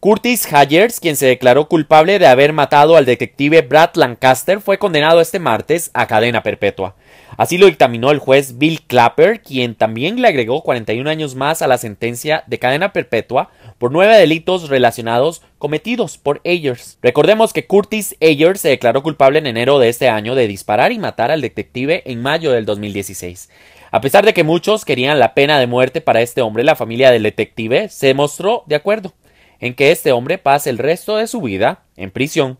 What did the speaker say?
Curtis Hayers, quien se declaró culpable de haber matado al detective Brad Lancaster, fue condenado este martes a cadena perpetua. Así lo dictaminó el juez Bill Clapper, quien también le agregó 41 años más a la sentencia de cadena perpetua por nueve delitos relacionados cometidos por Ayers. Recordemos que Curtis Ayers se declaró culpable en enero de este año de disparar y matar al detective en mayo del 2016. A pesar de que muchos querían la pena de muerte para este hombre, la familia del detective se mostró de acuerdo en que este hombre pase el resto de su vida en prisión.